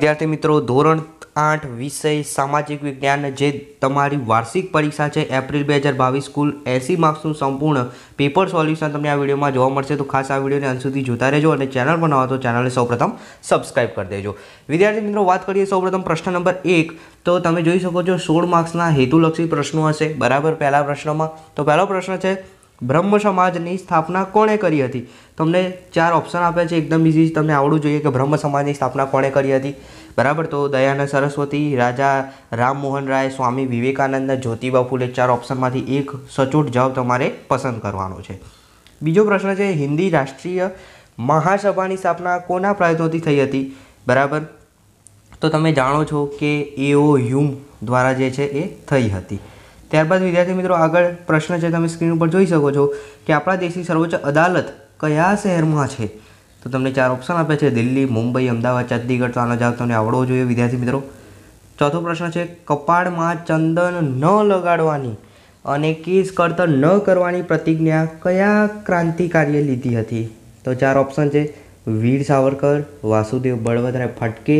વિદ્યાર્થી મિત્રો ધોરણ આઠ વિષય સામાજિક વિજ્ઞાન જે તમારી વાર્ષિક પરીક્ષા છે એપ્રિલ બે હજાર બાવીસ સ્કૂલ એસી માર્ક્સનું સંપૂર્ણ પેપર સોલ્યુશન તમને આ વિડીયોમાં જોવા મળશે તો ખાસ આ વિડીયોને અંત સુધી જોતા રહેજો અને ચેનલ પર નવા તો ચેનલને સૌપ્રથમ સબસ્ક્રાઈબ કરી દેજો વિદ્યાર્થી મિત્રો વાત કરીએ સૌપ્રથમ પ્રશ્ન નંબર એક તો તમે જોઈ શકો છો સોળ માર્ક્સના હેતુલક્ષી પ્રશ્નો હશે બરાબર પહેલા પ્રશ્નમાં તો પહેલો પ્રશ્ન છે બ્રહ્મ સમાજની સ્થાપના કોણે કરી હતી તમને ચાર ઓપ્શન આપ્યા છે એકદમ ઇઝી તમને આવડવું જોઈએ કે બ્રહ્મ સમાજની સ્થાપના કોણે કરી હતી બરાબર તો દયાનંદ સરસ્વતી રાજા રામમોહન રાય સ્વામી વિવેકાનંદના જ્યોતિબા ફૂલે ચાર ઓપ્શનમાંથી એક સચોટ જવાબ તમારે પસંદ કરવાનો છે બીજો પ્રશ્ન છે હિન્દી રાષ્ટ્રીય મહાસભાની સ્થાપના કોના પ્રયત્નોથી થઈ હતી બરાબર તો તમે જાણો છો કે એઓ હ્યુમ દ્વારા જે છે એ થઈ હતી ત્યારબાદ વિદ્યાર્થી મિત્રો આગળ પ્રશ્ન છે તમે સ્ક્રીન ઉપર જોઈ શકો છો કે આપણા દેશની સર્વોચ્ચ અદાલત કયા શહેરમાં છે તો તમને ચાર ઓપ્શન આપ્યા છે દિલ્હી મુંબઈ અમદાવાદ ચંદીગઢ તો આનો જવાબ તમને આવડવો જોઈએ વિદ્યાર્થી મિત્રો ચોથો પ્રશ્ન છે કપાળમાં ચંદન ન લગાડવાની અને કેસ કરતર ન કરવાની પ્રતિજ્ઞા કયા ક્રાંતિકારીએ લીધી હતી તો ચાર ઓપ્શન છે વીર સાવરકર વાસુદેવ બળવદરાય ફટકે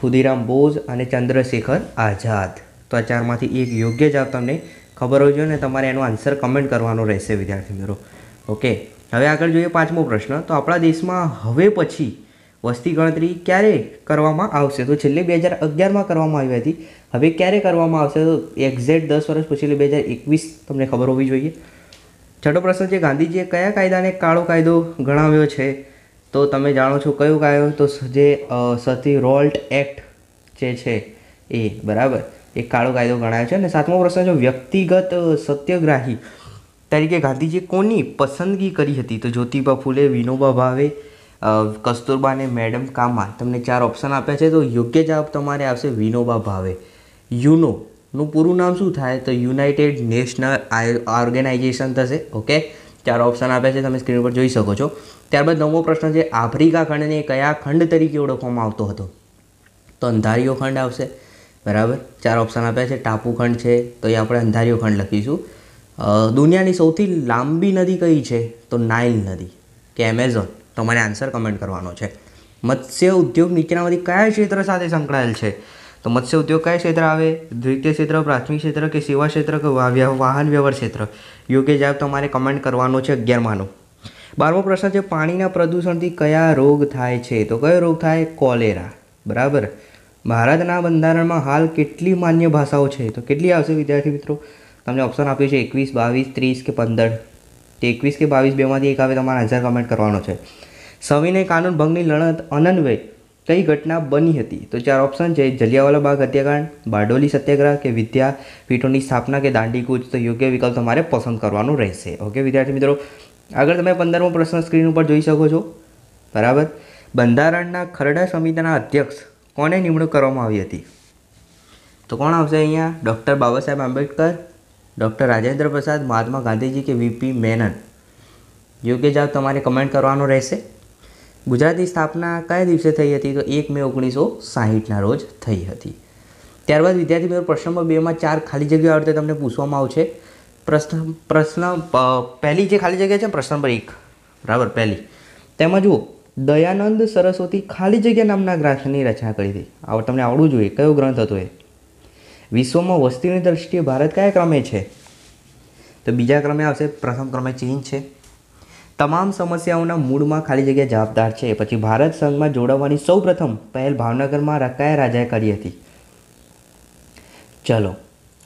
ખુદીરામ બોઝ અને ચંદ્રશેખર આઝાદ તો આ ચારમાંથી એક યોગ્ય જવાબ તમને ખબર હોવી જોઈએ ને તમારે એનો આન્સર કમેન્ટ કરવાનો રહેશે વિદ્યાર્થી મિત્રો ઓકે હવે આગળ જોઈએ પાંચમો પ્રશ્ન તો આપણા દેશમાં હવે પછી વસ્તી ગણતરી ક્યારે કરવામાં આવશે તો છેલ્લે બે હજાર અગિયારમાં કરવામાં આવી હતી હવે ક્યારે કરવામાં આવશે તો એક્ઝેક્ટ દસ વર્ષ પછી એટલે બે હજાર એકવીસ તમને ખબર હોવી જોઈએ છઠ્ઠો પ્રશ્ન છે ગાંધીજીએ કયા કાયદાને કાળો કાયદો ગણાવ્યો છે તો તમે જાણો છો કયો કાયદો તો જે સતી રોલ્ટ એક્ટ જે છે એ બરાબર એક કાળો કાયદો ગણાયો છે અને સાતમો પ્રશ્ન છે વ્યક્તિગત સત્યગ્રાહી તરીકે ગાંધીજીએ કોની પસંદગી કરી હતી તો જ્યોતિબા ફૂલે વિનોબા ભાવે કસ્તુરબા અને મેડમ કામા તમને ચાર ઓપ્શન આપ્યા છે તો યોગ્ય જવાબ તમારે આવશે વિનોબા ભાવે યુનોનું પૂરું નામ શું થાય તો યુનાઇટેડ નેશનલ ઓર્ગેનાઇઝેશન થશે ઓકે ચાર ઓપ્શન આપ્યા છે તમે સ્ક્રીન પર જોઈ શકો છો ત્યારબાદ નવો પ્રશ્ન છે આફ્રિકા ખંડને કયા ખંડ તરીકે ઓળખવામાં આવતો હતો તો અંધારીઓ ખંડ આવશે બરાબર ચાર ઓપ્શન આપ્યા છે ટાપુ ખંડ છે તો એ આપણે અંધારિયો ખંડ લખીશું દુનિયાની સૌથી લાંબી નદી કઈ છે તો નાઇલ નદી કે એમેઝોન તો મને આન્સર કમેન્ટ કરવાનો છે મત્સ્ય ઉદ્યોગ નીચેનામાંથી કયા ક્ષેત્ર સાથે સંકળાયેલ છે તો મત્સ્ય ઉદ્યોગ કયા ક્ષેત્ર આવે દ્વિતીય ક્ષેત્ર પ્રાથમિક ક્ષેત્ર કે સેવા ક્ષેત્ર કે વાહન વ્યવહાર ક્ષેત્ર યોગ્ય જવાબ તમારે કમેન્ટ કરવાનો છે અગિયારમાંનો બારમો પ્રશ્ન છે પાણીના પ્રદૂષણથી કયા રોગ થાય છે તો કયો રોગ થાય કોલેરા બરાબર ભારતના બંધારણમાં હાલ કેટલી માન્ય ભાષાઓ છે તો કેટલી આવશે વિદ્યાર્થી મિત્રો તમને ઓપ્શન આપ્યું છે એકવીસ બાવીસ ત્રીસ કે પંદર તે એકવીસ કે બાવીસ બેમાંથી એક આવે તમારે આન્સર કમેન્ટ કરવાનો છે સવિનય કાનૂન ભંગની લડત અનન્વય કઈ ઘટના બની હતી તો ચાર ઓપ્શન છે જલિયાવાલા બાગ હત્યાકાંડ બારડોલી સત્યાગ્રહ કે વિદ્યાપીઠોની સ્થાપના કે દાંડીકૂચ તો યોગ્ય વિકલ્પ તમારે પસંદ કરવાનો રહેશે ઓકે વિદ્યાર્થી મિત્રો આગળ તમે પંદરમો પ્રશ્ન સ્ક્રીન ઉપર જોઈ શકો છો બરાબર બંધારણના ખરડા સમિતિના અધ્યક્ષ કોને નિમણૂક કરવામાં આવી હતી તો કોણ આવશે અહીંયા ડૉક્ટર બાબા સાહેબ આંબેડકર ડૉક્ટર રાજેન્દ્ર પ્રસાદ મહાત્મા ગાંધીજી કે વીપી મેનન યોગ્ય જવાબ તમારે કમેન્ટ કરવાનો રહેશે ગુજરાતની સ્થાપના કયા દિવસે થઈ હતી તો એક મે ઓગણીસો સાહીઠના રોજ થઈ હતી ત્યારબાદ વિદ્યાર્થી મિત્રો પ્રશ્ન નંબર બેમાં ચાર ખાલી જગ્યાઓ આવડતે તમને પૂછવામાં આવશે પ્રશ્ન પ્રશ્ન પહેલી જે ખાલી જગ્યા છે પ્રશ્ન નંબર એક બરાબર પહેલી તેમાં જુઓ દયાનંદ સરસ્વતી ખાલી જગ્યા નામના ગ્રંથની રચના કરી હતી આવો તમને આવડવું જોઈએ કયો ગ્રંથ હતો એ વિશ્વમાં વસ્તીની દ્રષ્ટિએ ભારત કયા ક્રમે છે તો બીજા ક્રમે આવશે પ્રથમ ક્રમે ચીન છે તમામ સમસ્યાઓના મૂળમાં ખાલી જગ્યા જવાબદાર છે પછી ભારત સંઘમાં જોડાવાની સૌપ્રથમ પહેલ ભાવનગરમાં રકાયા રાજાએ કરી હતી ચલો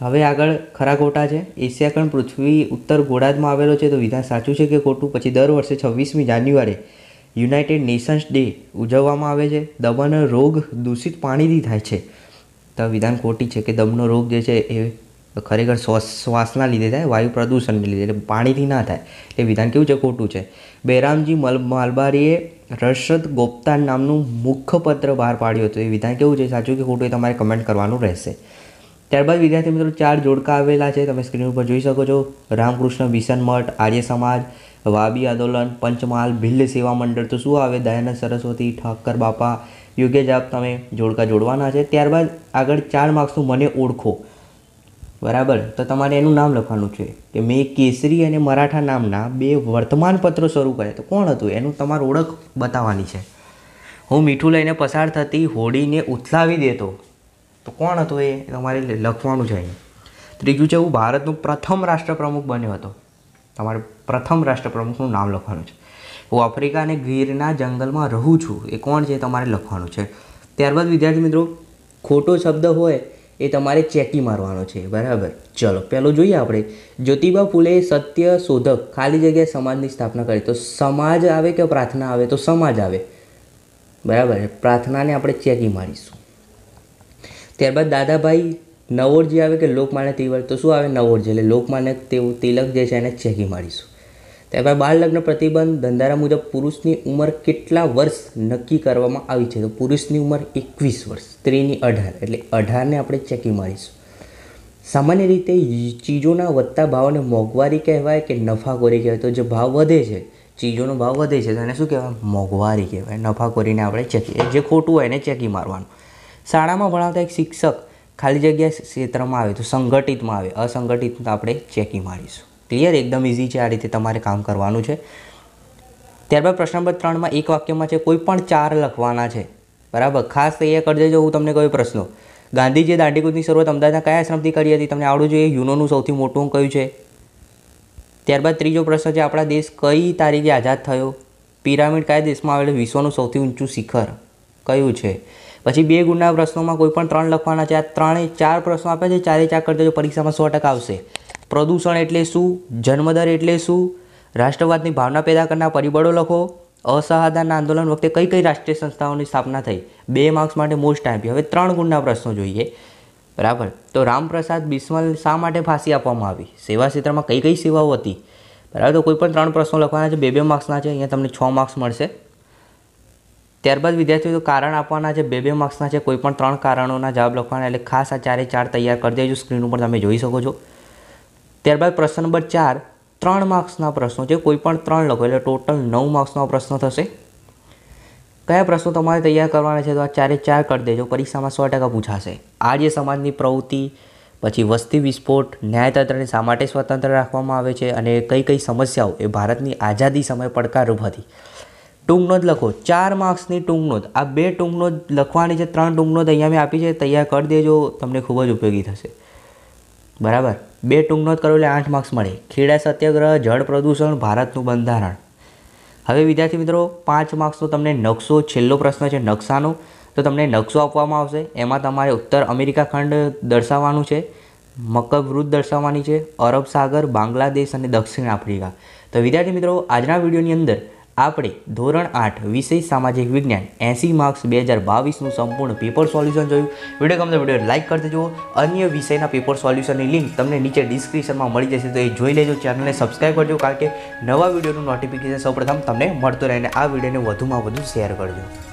હવે આગળ ખરા ખોટા છે એશિયા ખંડ પૃથ્વી ઉત્તર ગોળાર્ધમાં આવેલો છે તો વિધાન સાચું છે કે ખોટું પછી દર વર્ષે છવ્વીસમી જાન્યુઆરી યુનાઇટેડ નેશન્સ ડે ઉજવવામાં આવે છે દવાનો રોગ દૂષિત પાણીથી થાય છે તો વિધાન ખોટી છે કે દમનો રોગ જે છે એ ખરેખર શ્વાસ શ્વાસના લીધે થાય વાયુ પ્રદૂષણને લીધે એટલે પાણીથી ના થાય એ વિધાન કેવું છે ખોટું છે બેરામજી મલ માલબારીએ રશદ ગોપ્તાન નામનું મુખપત્ર બહાર પાડ્યું હતું એ વિધાન કેવું છે સાચું કે ખોટું એ તમારે કમેન્ટ કરવાનું રહેશે ત્યારબાદ વિદ્યાર્થી મિત્રો ચાર જોડકા આવેલા છે તમે સ્ક્રીન ઉપર જોઈ શકો છો રામકૃષ્ણ વિસન મઠ આર્ય સમાજ વાબી આંદોલન પંચમહાલ ભિલ્લ સેવા મંડળ તો શું આવે દયાનંદ સરસ્વતી ઠક્કર બાપા યોગ્ય જાપ તમે જોડકા જોડવાના છે ત્યારબાદ આગળ ચાર માર્ક્સનું મને ઓળખો બરાબર તો તમારે એનું નામ લખવાનું છે કે મેં કેસરી અને મરાઠા નામના બે વર્તમાનપત્રો શરૂ કર્યા તો કોણ હતું એનું તમારે ઓળખ બતાવવાની છે હું મીઠું લઈને પસાર થતી હોડીને ઉથલાવી દેતો તો કોણ હતો એ તમારે લખવાનું છે અહીંયા ત્રીજું છે હું ભારતનું પ્રથમ રાષ્ટ્રપ્રમુખ બન્યો હતો તમારે પ્રથમ રાષ્ટ્રપ્રમુખનું નામ લખવાનું છે હું આફ્રિકા અને ગીરના જંગલમાં રહું છું એ કોણ છે તમારે લખવાનું છે ત્યારબાદ વિદ્યાર્થી મિત્રો ખોટો શબ્દ હોય એ તમારે ચેકી મારવાનો છે બરાબર ચલો પહેલો જોઈએ આપણે જ્યોતિબા ફૂલે સત્ય શોધક ખાલી જગ્યાએ સમાજની સ્થાપના કરી તો સમાજ આવે કે પ્રાર્થના આવે તો સમાજ આવે બરાબર પ્રાર્થનાને આપણે ચેકી મારીશું ત્યારબાદ દાદાભાઈ નવોરજી આવે કે લોકમાન્ય તિવર તો શું આવે નવોરજી એટલે લોકમાન્ય તેવું તિલક જે છે એને ચેકી મારીશું ત્યારબાદ બાળ લગ્ન પ્રતિબંધ ધંધારા મુજબ પુરુષની ઉંમર કેટલા વર્ષ નક્કી કરવામાં આવી છે તો પુરુષની ઉંમર એકવીસ વર્ષ સ્ત્રીની અઢાર એટલે અઢારને આપણે ચેકી મારીશું સામાન્ય રીતે ચીજોના વધતા ભાવને મોંઘવારી કહેવાય કે નફાખોરી કહેવાય તો જે ભાવ વધે છે ચીજોનો ભાવ વધે છે તો એને શું કહેવાય મોંઘવારી કહેવાય નફાખોરીને આપણે ચેકી જે ખોટું હોય એને ચેકી મારવાનું શાળામાં ભણાવતા એક શિક્ષક ખાલી જગ્યા ક્ષેત્રમાં આવે તો સંગઠિતમાં આવે અસંગઠિત આપણે ચેકી મારીશું ક્લિયર એકદમ ઇઝી છે આ રીતે તમારે કામ કરવાનું છે ત્યારબાદ પ્રશ્ન નંબર ત્રણમાં એક વાક્યમાં છે કોઈ પણ ચાર લખવાના છે બરાબર ખાસ તૈયાર કરજે દેજો હું તમને કહ્યું પ્રશ્નો ગાંધીજીએ દાંડીકૂદની શરૂઆત અમદાવાદના કયા આશ્રમથી કરી હતી તમને આવડું જોઈએ યુનોનું સૌથી મોટું કયું છે ત્યારબાદ ત્રીજો પ્રશ્ન છે આપણા દેશ કઈ તારીખે આઝાદ થયો પિરામિડ કયા દેશમાં આવેલું વિશ્વનું સૌથી ઊંચું શિખર કયું છે પછી બે ગુણના પ્રશ્નોમાં કોઈ પણ ત્રણ લખવાના છે આ ત્રણે ચાર પ્રશ્નો આપ્યા છે ચારે ચાર કરતા જો પરીક્ષામાં સો ટકા આવશે પ્રદૂષણ એટલે શું જન્મદર એટલે શું રાષ્ટ્રવાદની ભાવના પેદા કરનાર પરિબળો લખો અસહકારના આંદોલન વખતે કઈ કઈ રાષ્ટ્રીય સંસ્થાઓની સ્થાપના થઈ બે માર્ક્સ માટે મોસ્ટ આપ્યું હવે ત્રણ ગુણના પ્રશ્નો જોઈએ બરાબર તો રામપ્રસાદ બિસ્મલ શા માટે ફાંસી આપવામાં આવી સેવા ક્ષેત્રમાં કઈ કઈ સેવાઓ હતી બરાબર તો કોઈ પણ ત્રણ પ્રશ્નો લખવાના છે બે બે માર્ક્સના છે અહીંયા તમને છ માર્ક્સ મળશે ત્યારબાદ વિદ્યાર્થીઓ કારણ આપવાના છે બે બે માર્ક્સના છે કોઈ પણ ત્રણ કારણોના જવાબ લખવાના એટલે ખાસ આ ચારે ચાર તૈયાર કરી દેજો સ્ક્રીન ઉપર તમે જોઈ શકો છો ત્યારબાદ પ્રશ્ન નંબર ચાર ત્રણ માર્ક્સના પ્રશ્નો છે કોઈ પણ ત્રણ લખો એટલે ટોટલ નવ માર્ક્સનો પ્રશ્ન થશે કયા પ્રશ્નો તમારે તૈયાર કરવાના છે તો આ ચારે ચાર કરી દેજો પરીક્ષામાં સો ટકા પૂછાશે આ જે સમાજની પ્રવૃત્તિ પછી વસ્તી વિસ્ફોટ ન્યાયતંત્રને શા માટે સ્વતંત્ર રાખવામાં આવે છે અને કઈ કઈ સમસ્યાઓ એ ભારતની આઝાદી સમયે પડકારરૂપ હતી ટૂંક નોંધ લખો ચાર માર્ક્સની ટૂંક નોંધ આ બે ટૂંક નોંધ લખવાની છે ત્રણ ટૂંક નોંધ અહીંયા મેં આપી છે તૈયાર કરી દેજો તમને ખૂબ જ ઉપયોગી થશે બરાબર બે ટૂંક નોંધ કરો એટલે આઠ માર્ક્સ મળે ખેડા સત્યાગ્રહ જળ પ્રદૂષણ ભારતનું બંધારણ હવે વિદ્યાર્થી મિત્રો પાંચ માર્ક્સનો તમને નકશો છેલ્લો પ્રશ્ન છે નકશાનો તો તમને નકશો આપવામાં આવશે એમાં તમારે ઉત્તર અમેરિકા ખંડ દર્શાવવાનું છે મકર દર્શાવવાની છે અરબ સાગર બાંગ્લાદેશ અને દક્ષિણ આફ્રિકા તો વિદ્યાર્થી મિત્રો આજના વિડીયોની અંદર આપણે ધોરણ આઠ વિષય સામાજિક વિજ્ઞાન એંસી માર્ક્સ બે હજાર બાવીસનું સંપૂર્ણ પેપર સોલ્યુશન જોયું વિડીયો ગમે વિડીયો લાઇક કરી જુઓ અન્ય વિષયના પેપર સોલ્યુશનની લિંક તમને નીચે ડિસ્ક્રિપ્શનમાં મળી જશે તો એ જોઈ લેજો ચેનલને સબસ્ક્રાઈબ કરજો કારણ કે નવા વિડીયોનું નોટિફિકેશન સૌપ્રથમ તમને મળતું રહે અને આ વિડીયોને વધુમાં વધુ શેર કરજો